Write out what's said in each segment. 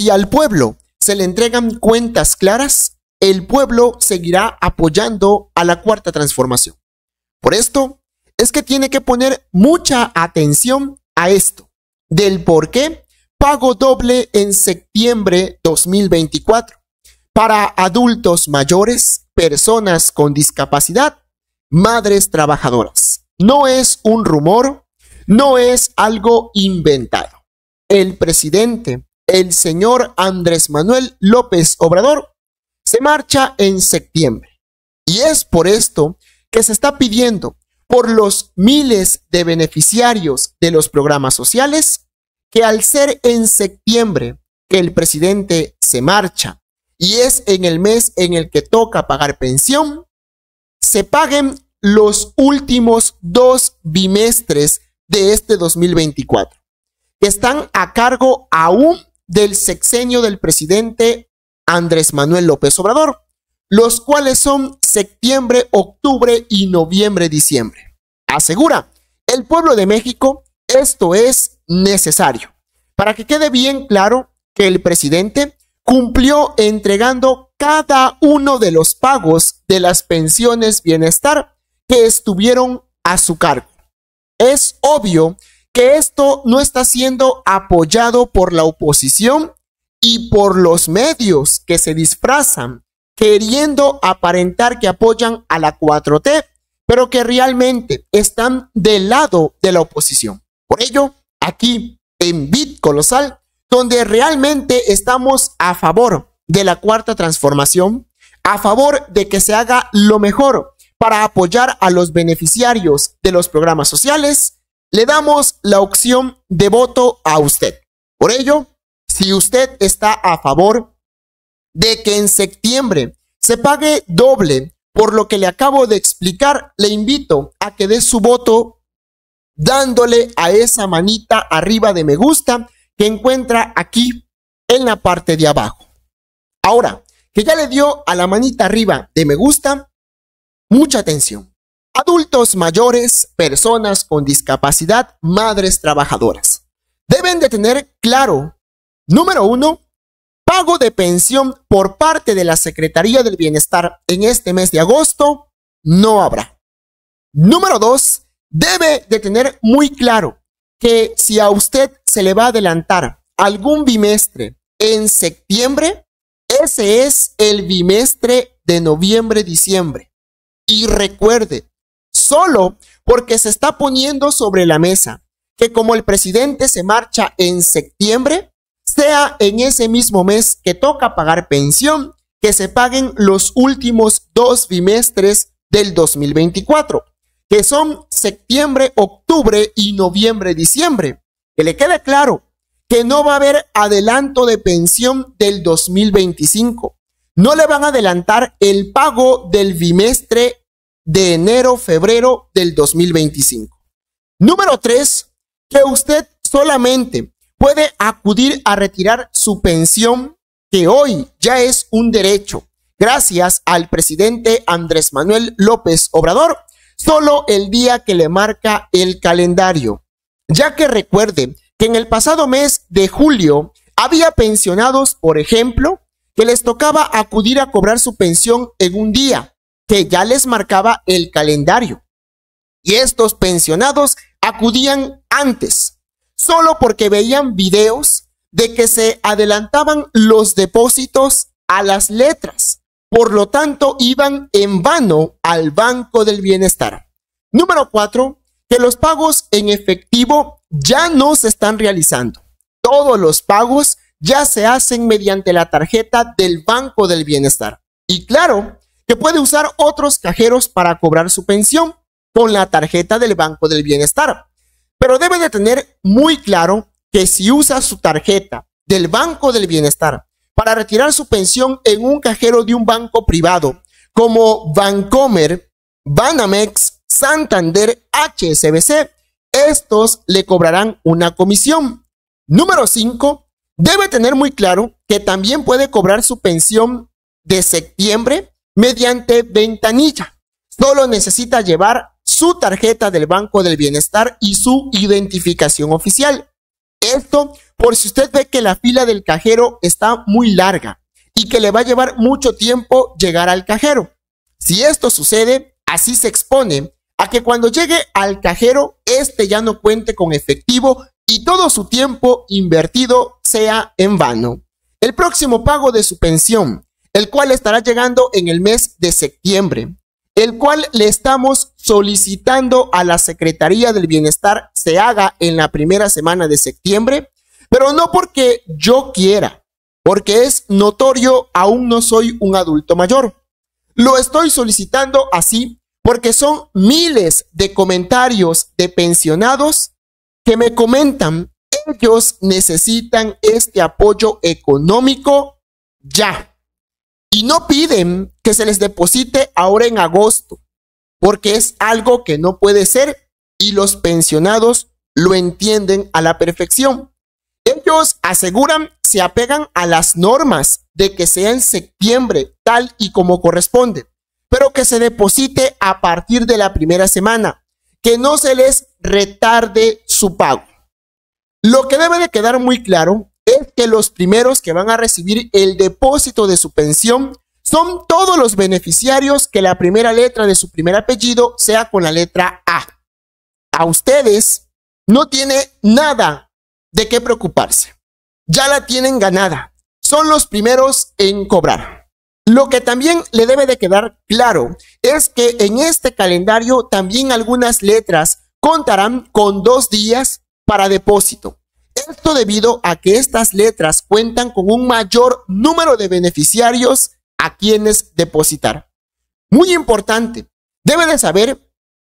Si al pueblo se le entregan cuentas claras, el pueblo seguirá apoyando a la cuarta transformación. Por esto es que tiene que poner mucha atención a esto, del por qué pago doble en septiembre 2024 para adultos mayores, personas con discapacidad, madres trabajadoras. No es un rumor, no es algo inventado. El presidente el señor Andrés Manuel López Obrador se marcha en septiembre. Y es por esto que se está pidiendo por los miles de beneficiarios de los programas sociales que al ser en septiembre que el presidente se marcha y es en el mes en el que toca pagar pensión, se paguen los últimos dos bimestres de este 2024, que están a cargo aún del sexenio del presidente Andrés Manuel López Obrador, los cuales son septiembre, octubre y noviembre-diciembre. Asegura, el pueblo de México, esto es necesario. Para que quede bien claro que el presidente cumplió entregando cada uno de los pagos de las pensiones bienestar que estuvieron a su cargo. Es obvio que esto no está siendo apoyado por la oposición y por los medios que se disfrazan queriendo aparentar que apoyan a la 4T, pero que realmente están del lado de la oposición. Por ello, aquí en Bit Colosal, donde realmente estamos a favor de la cuarta transformación, a favor de que se haga lo mejor para apoyar a los beneficiarios de los programas sociales, le damos la opción de voto a usted. Por ello, si usted está a favor de que en septiembre se pague doble por lo que le acabo de explicar, le invito a que dé su voto dándole a esa manita arriba de me gusta que encuentra aquí en la parte de abajo. Ahora, que ya le dio a la manita arriba de me gusta, mucha atención adultos mayores, personas con discapacidad, madres trabajadoras. Deben de tener claro, número uno, pago de pensión por parte de la Secretaría del Bienestar en este mes de agosto no habrá. Número dos, debe de tener muy claro que si a usted se le va a adelantar algún bimestre en septiembre, ese es el bimestre de noviembre-diciembre. Y recuerde, solo porque se está poniendo sobre la mesa que como el presidente se marcha en septiembre, sea en ese mismo mes que toca pagar pensión, que se paguen los últimos dos bimestres del 2024, que son septiembre, octubre y noviembre, diciembre. Que le quede claro que no va a haber adelanto de pensión del 2025. No le van a adelantar el pago del bimestre de enero, febrero del 2025. Número 3, que usted solamente puede acudir a retirar su pensión, que hoy ya es un derecho, gracias al presidente Andrés Manuel López Obrador, solo el día que le marca el calendario. Ya que recuerde que en el pasado mes de julio había pensionados, por ejemplo, que les tocaba acudir a cobrar su pensión en un día, que ya les marcaba el calendario. Y estos pensionados acudían antes, solo porque veían videos de que se adelantaban los depósitos a las letras. Por lo tanto, iban en vano al Banco del Bienestar. Número 4. Que los pagos en efectivo ya no se están realizando. Todos los pagos ya se hacen mediante la tarjeta del Banco del Bienestar. Y claro, que puede usar otros cajeros para cobrar su pensión con la tarjeta del Banco del Bienestar. Pero debe de tener muy claro que si usa su tarjeta del Banco del Bienestar para retirar su pensión en un cajero de un banco privado como Bancomer, Banamex, Santander, HSBC, estos le cobrarán una comisión. Número 5. Debe tener muy claro que también puede cobrar su pensión de septiembre mediante ventanilla. Solo necesita llevar su tarjeta del Banco del Bienestar y su identificación oficial. Esto por si usted ve que la fila del cajero está muy larga y que le va a llevar mucho tiempo llegar al cajero. Si esto sucede, así se expone a que cuando llegue al cajero, este ya no cuente con efectivo y todo su tiempo invertido sea en vano. El próximo pago de su pensión, el cual estará llegando en el mes de septiembre, el cual le estamos solicitando a la Secretaría del Bienestar se haga en la primera semana de septiembre, pero no porque yo quiera, porque es notorio, aún no soy un adulto mayor. Lo estoy solicitando así porque son miles de comentarios de pensionados que me comentan, ellos necesitan este apoyo económico ya y no piden que se les deposite ahora en agosto, porque es algo que no puede ser y los pensionados lo entienden a la perfección. Ellos aseguran, se apegan a las normas de que sea en septiembre, tal y como corresponde, pero que se deposite a partir de la primera semana, que no se les retarde su pago. Lo que debe de quedar muy claro que los primeros que van a recibir el depósito de su pensión son todos los beneficiarios que la primera letra de su primer apellido sea con la letra A. A ustedes no tiene nada de qué preocuparse. Ya la tienen ganada. Son los primeros en cobrar. Lo que también le debe de quedar claro es que en este calendario también algunas letras contarán con dos días para depósito esto debido a que estas letras cuentan con un mayor número de beneficiarios a quienes depositar. Muy importante, debe de saber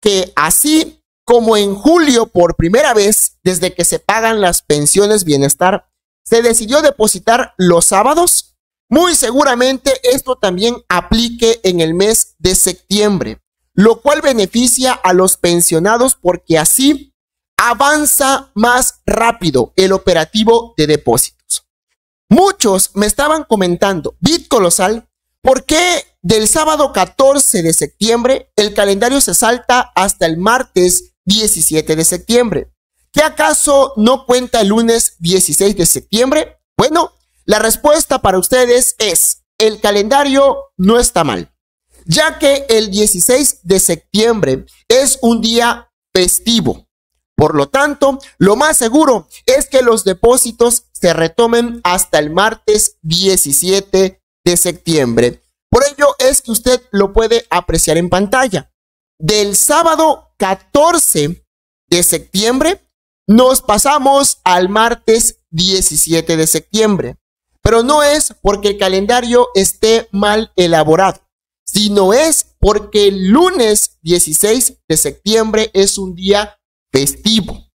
que así como en julio por primera vez desde que se pagan las pensiones bienestar, se decidió depositar los sábados, muy seguramente esto también aplique en el mes de septiembre, lo cual beneficia a los pensionados porque así avanza más rápido el operativo de depósitos. Muchos me estaban comentando, Bit Colosal, ¿por qué del sábado 14 de septiembre el calendario se salta hasta el martes 17 de septiembre? ¿Qué acaso no cuenta el lunes 16 de septiembre? Bueno, la respuesta para ustedes es, el calendario no está mal, ya que el 16 de septiembre es un día festivo por lo tanto, lo más seguro es que los depósitos se retomen hasta el martes 17 de septiembre. Por ello es que usted lo puede apreciar en pantalla. Del sábado 14 de septiembre nos pasamos al martes 17 de septiembre. Pero no es porque el calendario esté mal elaborado, sino es porque el lunes 16 de septiembre es un día festivo.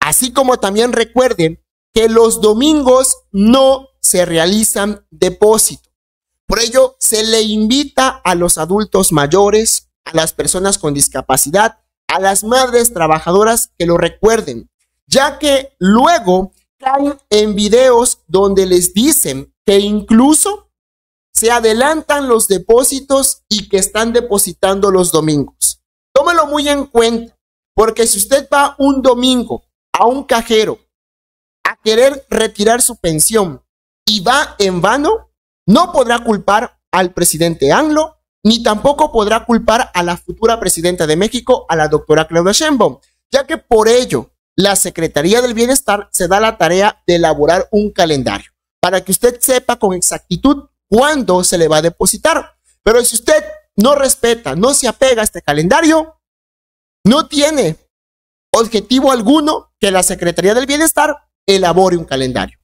Así como también recuerden que los domingos no se realizan depósitos. Por ello, se le invita a los adultos mayores, a las personas con discapacidad, a las madres trabajadoras que lo recuerden, ya que luego caen en videos donde les dicen que incluso se adelantan los depósitos y que están depositando los domingos. Tómelo muy en cuenta. Porque si usted va un domingo a un cajero a querer retirar su pensión y va en vano, no podrá culpar al presidente Anglo, ni tampoco podrá culpar a la futura presidenta de México, a la doctora Claudia Sheinbaum, ya que por ello la Secretaría del Bienestar se da la tarea de elaborar un calendario para que usted sepa con exactitud cuándo se le va a depositar. Pero si usted no respeta, no se apega a este calendario, no tiene objetivo alguno que la Secretaría del Bienestar elabore un calendario.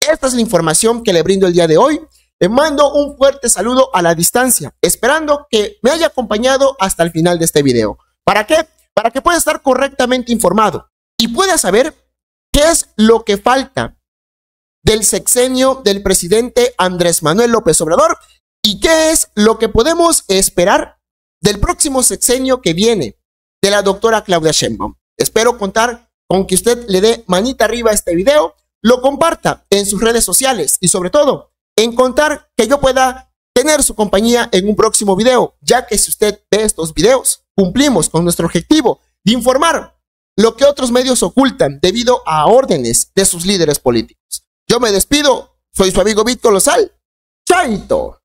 Esta es la información que le brindo el día de hoy. Le mando un fuerte saludo a la distancia, esperando que me haya acompañado hasta el final de este video. ¿Para qué? Para que pueda estar correctamente informado y pueda saber qué es lo que falta del sexenio del presidente Andrés Manuel López Obrador y qué es lo que podemos esperar del próximo sexenio que viene de la doctora Claudia Sheinbaum. Espero contar con que usted le dé manita arriba a este video, lo comparta en sus redes sociales y sobre todo en contar que yo pueda tener su compañía en un próximo video, ya que si usted ve estos videos, cumplimos con nuestro objetivo de informar lo que otros medios ocultan debido a órdenes de sus líderes políticos. Yo me despido, soy su amigo Víctor Lozal. Chaito.